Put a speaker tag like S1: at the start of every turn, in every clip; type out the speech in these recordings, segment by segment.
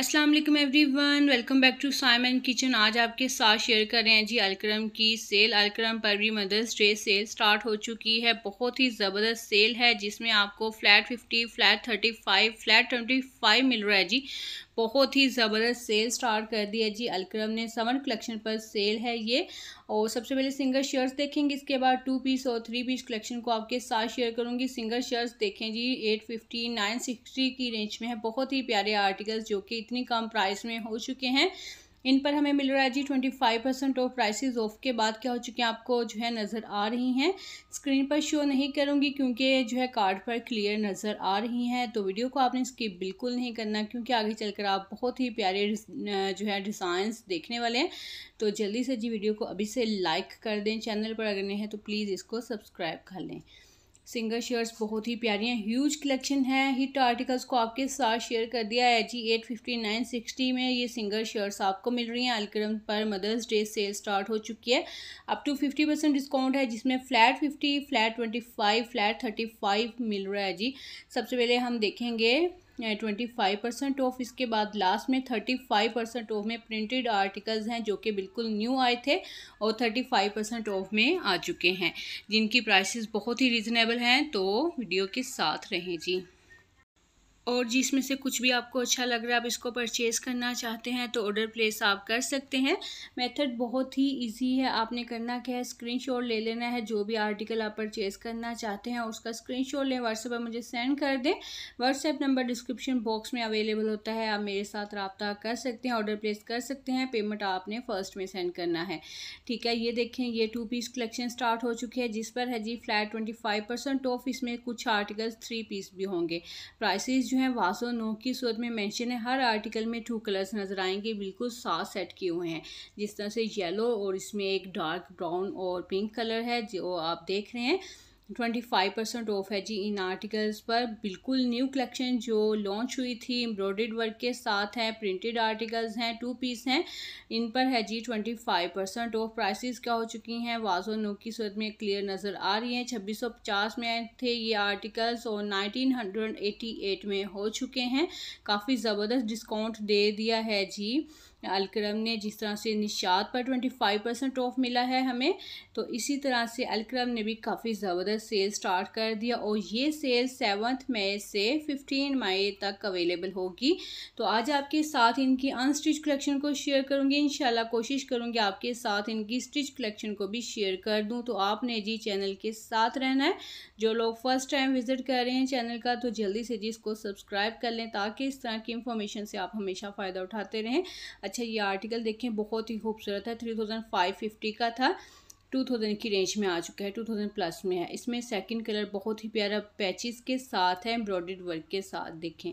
S1: अस्सलाम वालेकुम everyone welcome back to Simon kitchen आज आपके साथ शेयर कर रहे हैं जी अलक्रम की सेल अलक्रम पर भी मदर्स डे सेल स्टार्ट हो चुकी है बहुत ही ज़बरदस्त सेल है जिसमें आपको फ्लैट 50 फ्लैट 35 फ्लैट 25 मिल रहा है जी बहुत ही ज़बरदस्त सेल स्टार्ट कर दी है जी अलक्रम ने समर कलेक्शन पर सेल है ये और सबसे पहले सिंगल शर्ट्स देखेंगे इसके बाद टू पीस और थ्री पीस कलेक्शन को आपके साथ शेयर करूंगी सिंगल शर्ट्स देखें जी एट फिफ्टी नाइन सिक्सटी की रेंज में है बहुत ही प्यारे आर्टिकल्स जो कि इतनी कम प्राइस में हो चुके हैं इन पर हमें मिल रहा है जी twenty five percent off prices off के बाद क्या हो चुके हैं आपको जो है नज़र आ रही हैं स्क्रीन पर शो नहीं करूँगी क्योंकि जो है कार्ड पर क्लियर नज़र आ रही हैं तो वीडियो को आपने स्किप बिल्कुल नहीं करना क्योंकि आगे चलकर आप बहुत ही प्यारे जो है डिज़ाइंस देखने वाले हैं तो जल्दी से जी वीडियो को अभी से लाइक कर दें चैनल पर अगर नहीं है तो प्लीज़ इसको सब्सक्राइब कर लें सिंगल शेयर्स बहुत ही प्यारी हैं ह्यूज कलेक्शन है हिट आर्टिकल्स को आपके साथ शेयर कर दिया है जी एट फिफ्टी नाइन सिक्सटी में ये सिंगल शेयर्स आपको मिल रही हैं अलक्रम पर मदर्स डे सेल स्टार्ट हो चुकी है up to fifty percent discount है जिसमें flat fifty flat twenty five flat thirty five मिल रहा है जी सबसे पहले हम देखेंगे ट्वेंटी फाइव परसेंट ऑफ इसके बाद लास्ट में थर्टी फाइव परसेंट ऑफ में प्रिंटेड आर्टिकल्स हैं जो कि बिल्कुल न्यू आए थे और थर्टी फाइव परसेंट ऑफ में आ चुके हैं जिनकी प्राइसेस बहुत ही रीज़नेबल हैं तो वीडियो के साथ रहें जी और जिसमें से कुछ भी आपको अच्छा लग रहा है आप इसको परचेज़ करना चाहते हैं तो ऑर्डर प्लेस आप कर सकते हैं मेथड बहुत ही इजी है आपने करना क्या है स्क्रीनशॉट ले लेना है जो भी आर्टिकल आप परचेज़ करना चाहते हैं उसका स्क्रीनशॉट लें व्हाट्सएप पर मुझे सेंड कर दें व्हाट्सएप नंबर डिस्क्रिप्शन बॉक्स में अवेलेबल होता है आप मेरे साथ रबता कर सकते हैं ऑर्डर प्लेस कर सकते हैं पेमेंट आपने फ़र्स्ट में सेंड करना है ठीक है ये देखें ये टू पीस कलेक्शन स्टार्ट हो चुकी है जिस पर है जी फ्लैट ट्वेंटी ऑफ़ इसमें कुछ आर्टिकल्स थ्री पीस भी होंगे प्राइसेज जो है वासो नो की सूरत में मेंशन है हर आर्टिकल में टू कलर्स नज़र आएंगे बिल्कुल साथ सेट किए हुए हैं जिस तरह से येलो और इसमें एक डार्क ब्राउन और पिंक कलर है जो आप देख रहे हैं ट्वेंटी फाइव परसेंट ऑफ है जी इन आर्टिकल्स पर बिल्कुल न्यू कलेक्शन जो लॉन्च हुई थी एम्ब्रॉयड वर्क के साथ हैं प्रिंटेड आर्टिकल्स हैं टू पीस हैं इन पर है जी twenty five percent off prices क्या हो चुकी हैं वाजो नो की सूरत में क्लियर नज़र आ रही हैं छब्बीस सौ पचास में थे ये आर्टिकल्स और नाइनटीन हंड्रेड एटी एट में हो चुके हैं काफ़ी ज़बरदस्त डिस्काउंट दे दिया है जी अलक्रम ने जिस तरह से निशात पर ट्वेंटी फाइव परसेंट ऑफ मिला है हमें तो इसी तरह से अलक्रम ने भी काफ़ी ज़बरदस्त सेल स्टार्ट कर दिया और ये सेल सेवन्थ मई से फिफ्टीन मई तक अवेलेबल होगी तो आज आपके साथ इनकी अनस्टिच कलेक्शन को शेयर करूँगी इनशाला कोशिश करूँगी आपके साथ इनकी स्टिच कलेक्शन को भी शेयर कर दूँ तो आपने जी चैनल के साथ रहना है जो लोग फर्स्ट टाइम विजिट कर रहे हैं चैनल का तो जल्दी से जी इसको सब्सक्राइब कर लें ताकि इस तरह की इन्फॉर्मेशन से आप हमेशा फ़ायदा उठाते रहें अच्छा ये आर्टिकल देखें बहुत ही खूबसूरत है थ्री थाउजेंड फाइव फिफ्टी का था टू थाउजेंड की रेंज में आ चुका है टू थाउजेंड प्लस में है इसमें सेकंड कलर बहुत ही प्यारा पैचिस के साथ है एम्ब्रॉयड वर्क के साथ देखें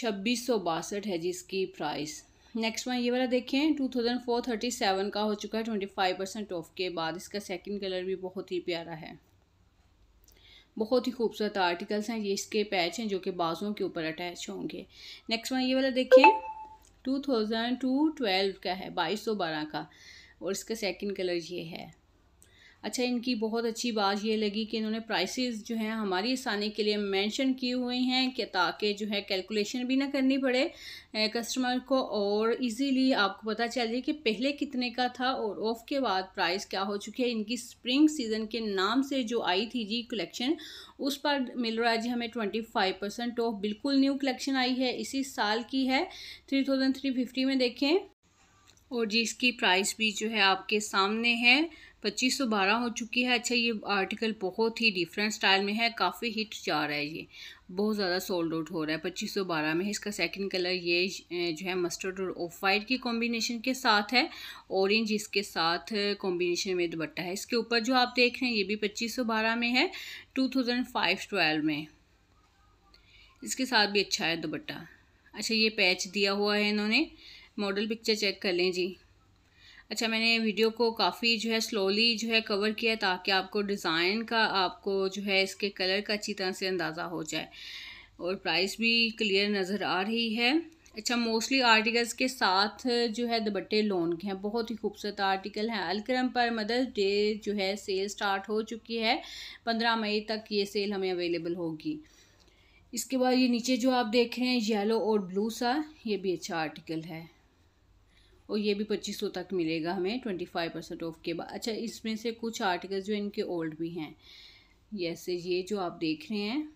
S1: छब्बीस सौ बासठ है जिसकी प्राइस नेक्स्ट वन ये वाला देखें two thousand four thirty seven का हो चुका है ट्वेंटी फाइव परसेंट ऑफ के बाद इसका सेकंड कलर भी बहुत ही प्यारा है बहुत ही खूबसूरत आर्टिकल्स हैं ये इसके पैच हैं जो कि बाजुओं के ऊपर अटैच होंगे नेक्स्ट वन ये वाला देखें टू थाउजेंड टू ट्वेल्व का है बाईस सौ बारह का और इसका सेकंड कलर ये है अच्छा इनकी बहुत अच्छी बात ये लगी कि इन्होंने प्राइसेस जो हैं हमारी आसानी के लिए मेंशन किए हुए हैं कि ताकि जो है कैलकुलेशन भी ना करनी पड़े कस्टमर को और इजीली आपको पता चल जाए कि पहले कितने का था और ऑफ के बाद प्राइस क्या हो चुकी है इनकी स्प्रिंग सीज़न के नाम से जो आई थी जी कलेक्शन उस पर मिल रहा है जी हमें ट्वेंटी फाइव परसेंट ऑफ बिल्कुल न्यू कलेक्शन आई है इसी साल की है थ्री थाउजेंड थ्री फिफ्टी में देखें और जिसकी प्राइस भी जो है आपके सामने है पच्चीस सौ बारह हो चुकी है अच्छा ये आर्टिकल बहुत ही डिफरेंट स्टाइल में है काफ़ी हिट जा रहा है ये बहुत ज़्यादा सोल्ड आउट हो रहा है पच्चीस सौ बारह में इसका सेकंड कलर ये जो है मस्टर्ड और ऑफ वाइट की कॉम्बिनेशन के साथ है ऑरेंज इसके साथ कॉम्बिनेशन में दुपट्टा है इसके ऊपर जो आप देख रहे हैं ये भी पच्चीस सौ बारह में है टू थाउजेंड फाइव ट्वेल्व में इसके साथ भी अच्छा है दुपट्टा अच्छा ये पैच दिया हुआ है इन्होंने मॉडल पिक्चर चेक कर लें जी अच्छा मैंने वीडियो को काफ़ी जो है स्लोली जो है कवर किया ताकि आपको डिज़ाइन का आपको जो है इसके कलर का अच्छी तरह से अंदाज़ा हो जाए और प्राइस भी क्लियर नज़र आ रही है अच्छा मोस्टली आर्टिकल्स के साथ जो है लोन के हैं बहुत ही खूबसूरत आर्टिकल हैं अलक्रम पर मदर्स डे जो है सेल स्टार्ट हो चुकी है पंद्रह मई तक ये सेल हमें अवेलेबल होगी इसके बाद ये नीचे जो आप देख रहे हैं येलो और ब्लू सा ये भी अच्छा आर्टिकल है और ये भी पच्चीस सौ तक मिलेगा हमें ट्वेंटी फाइव परसेंट ऑफ के बाद अच्छा इसमें से कुछ आर्टिकल्स जो इनके ओल्ड भी हैं जैसे ये जो आप देख रहे हैं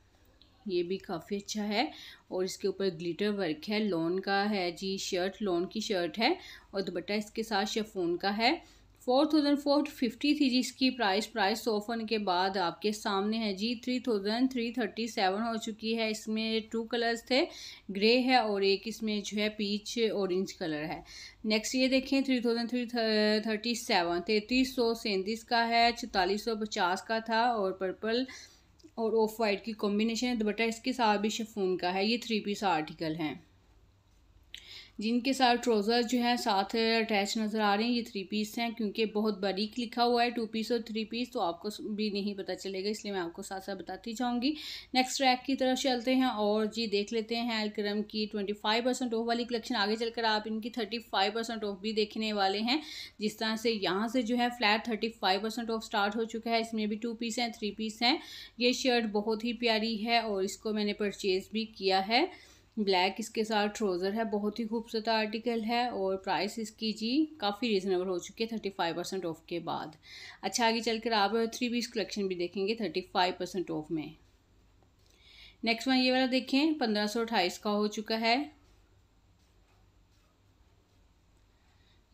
S1: ये भी काफ़ी अच्छा है और इसके ऊपर ग्लिटर वर्क है लॉन का है जी शर्ट लॉन की शर्ट है और दुपट्टा इसके साथ शेफोन का है फोर थाउजेंड फोर फिफ्टी थी जिसकी प्राइस प्राइस ऑफन के बाद आपके सामने है जी three thousand three thirty seven हो चुकी है इसमें टू कलर्स थे ग्रे है और एक इसमें जो है पीच ऑरेंज कलर है नेक्स्ट ये देखें three thousand three thirty seven तैंतीस सौ सैंतीस का है चौतालीस सौ पचास का था और पर्पल और ऑफ वाइट की कॉम्बिनेशन है दुपट्टा इसके साथ भी शफून का है ये थ्री पीस आर्टिकल हैं जिनके साथ ट्रोज़र जो हैं साथ अटैच नज़र आ रहे हैं ये थ्री पीस हैं क्योंकि बहुत बारीक लिखा हुआ है टू पीस और थ्री पीस तो आपको भी नहीं पता चलेगा इसलिए मैं आपको साथ साथ बताती जाऊँगी नेक्स्ट ट्रैक की तरफ चलते हैं और जी देख लेते हैं अलक्रम की ट्वेंटी फाइव परसेंट ऑफ वाली कलेक्शन आगे चलकर आप इनकी थर्टी फाइव परसेंट ऑफ भी देखने वाले हैं जिस तरह से यहाँ से जो है flat thirty five percent off start हो चुका है इसमें भी टू पीस हैं थ्री पीस हैं ये शर्ट बहुत ही प्यारी है और इसको मैंने परचेज़ भी किया है ब्लैक इसके साथ ट्रोज़र है बहुत ही खूबसूरत आर्टिकल है और प्राइस इसकी जी काफ़ी रीज़नेबल हो चुकी है थर्टी फाइव परसेंट ऑफ के बाद अच्छा आगे चल कर आप थ्री पीस कलेक्शन भी देखेंगे थर्टी फाइव परसेंट ऑफ में नेक्स्ट वन ये वाला देखें पंद्रह सौ अट्ठाईस का हो चुका है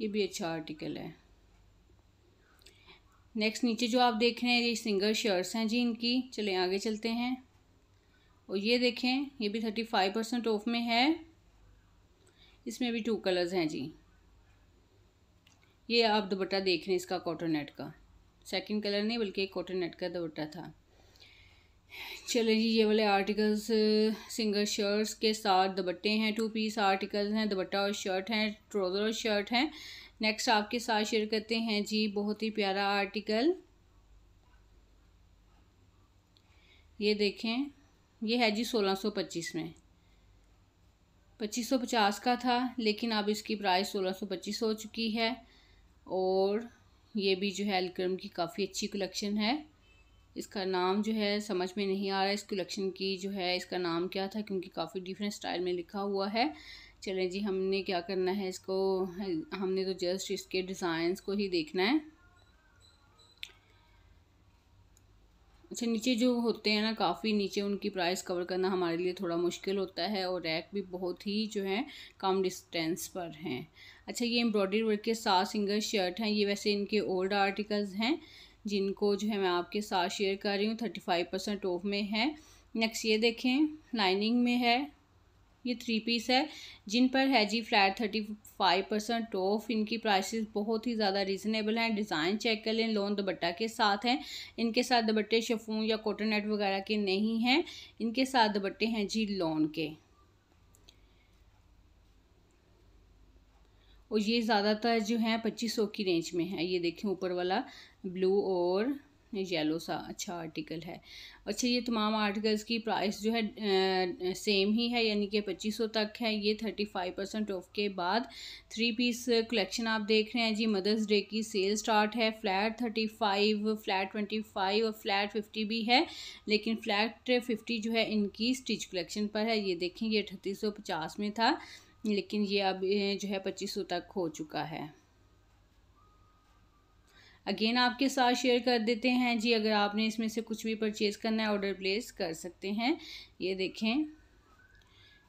S1: ये भी अच्छा आर्टिकल है नेक्स्ट नीचे जो आप देख रहे हैं ये सिंगल शर्ट्स हैं जी इनकी चले आगे चलते हैं और ये देखें ये भी थर्टी फाइव परसेंट ऑफ में है इसमें भी टू कलर्स हैं जी ये आप दुपट्टा देख रहे हैं इसका कॉटन नेट का सेकंड कलर नहीं बल्कि एक कॉटन नेट का दुपट्टा था चले जी ये वाले आर्टिकल्स सिंगल शर्ट्स के साथ दुपट्टे हैं टू पीस आर्टिकल्स हैं दुपट्टा और शर्ट हैं ट्रोज़र और शर्ट हैं नेक्स्ट आपके साथ शेयर करते हैं जी बहुत ही प्यारा आर्टिकल ये देखें ये है जी 1625 में 2550 का था लेकिन अब इसकी प्राइस 1625 हो चुकी है और ये भी जो है अलक्रम की काफ़ी अच्छी कलेक्शन है इसका नाम जो है समझ में नहीं आ रहा है इस कलेक्शन की जो है इसका नाम क्या था क्योंकि काफ़ी डिफरेंट स्टाइल में लिखा हुआ है चलें जी हमने क्या करना है इसको हमने तो जस्ट इसके डिज़ाइंस को ही देखना है अच्छा नीचे जो होते हैं ना काफ़ी नीचे उनकी प्राइस कवर करना हमारे लिए थोड़ा मुश्किल होता है और रैक भी बहुत ही जो है कम डिस्टेंस पर हैं अच्छा ये एम्ब्रॉयडरी वर्क के साथ सिंगल शर्ट हैं ये वैसे इनके ओल्ड आर्टिकल्स हैं जिनको जो है मैं आपके साथ शेयर कर रही हूँ थर्टी फाइव परसेंट ऑफ में है नेक्स्ट ये देखें लाइनिंग में है ये थ्री पीस है जिन पर है जी flat thirty five percent off इनकी प्राइसेस बहुत ही ज़्यादा रीज़नेबल हैं डिज़ाइन चेक कर लें लोन दुपट्टा के साथ हैं इनके साथ दुपट्टे शफून या कॉटन नेट वगैरह के नहीं हैं इनके साथ दुपट्टे हैं जी लोन के और ये ज़्यादातर जो हैं पच्चीस सौ की रेंज में है ये देखें ऊपर वाला ब्लू और येलो सा अच्छा आर्टिकल है अच्छा ये तमाम आर्टिकल्स की प्राइस जो है आ, सेम ही है यानी कि पच्चीस सौ तक है ये थर्टी फाइव परसेंट ऑफ के बाद थ्री पीस कलेक्शन आप देख रहे हैं जी मदर्स डे की सेल स्टार्ट है flat thirty five flat twenty five और फ्लैट फिफ्टी भी है लेकिन फ्लैट फिफ्टी जो है इनकी स्टिच कलेक्शन पर है ये देखें ये अठतीस सौ पचास में था लेकिन ये अब जो है पच्चीस सौ तक हो चुका है अगेन आपके साथ शेयर कर देते हैं जी अगर आपने इसमें से कुछ भी परचेज़ करना है ऑर्डर प्लेस कर सकते हैं ये देखें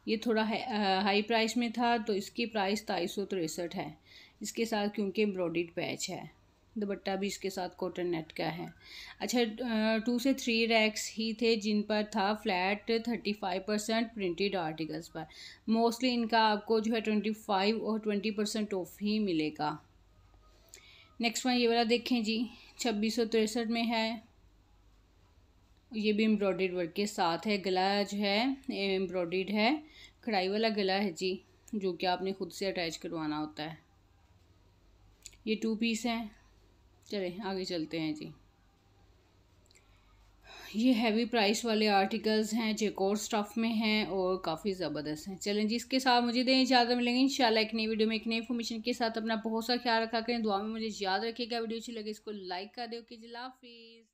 S1: ये थोड़ा हाई प्राइस में था तो इसकी प्राइस ताईस सौ तिरसठ है इसके साथ क्योंकि एम्ब्रॉयड पैच है दुपट्टा भी इसके साथ कॉटन नेट का है अच्छा टू से थ्री रैक्स ही थे जिन पर था flat thirty five percent printed articles पर मोस्टली इनका आपको जो है ट्वेंटी फाइव और ट्वेंटी परसेंट ऑफ ही मिलेगा नेक्स्ट वन ये वाला देखें जी छब्बीस सौ तिरसठ में है ये भी एम्ब्रॉयड वर्क के साथ है गला जो है एम्ब्रॉयड है कढ़ाई वाला गला है जी जो कि आपने ख़ुद से अटैच करवाना होता है ये टू पीस हैं चले आगे चलते हैं जी ये हैवी प्राइस वाले आर्टिकल्स हैं चेकोर स्टफ़ में हैं और काफ़ी ज़बरदस्त हैं चलें जी इसके साथ मुझे दें इजाज़त मिलेंगे इंशाल्लाह एक नई वीडियो में एक नई इन्फॉर्मेशन के साथ अपना बहुत सा ख्याल रखा करें दुआ में मुझे याद रखिएगा वीडियो अच्छी लगे इसको लाइक कर दो कि जिला हाफिज़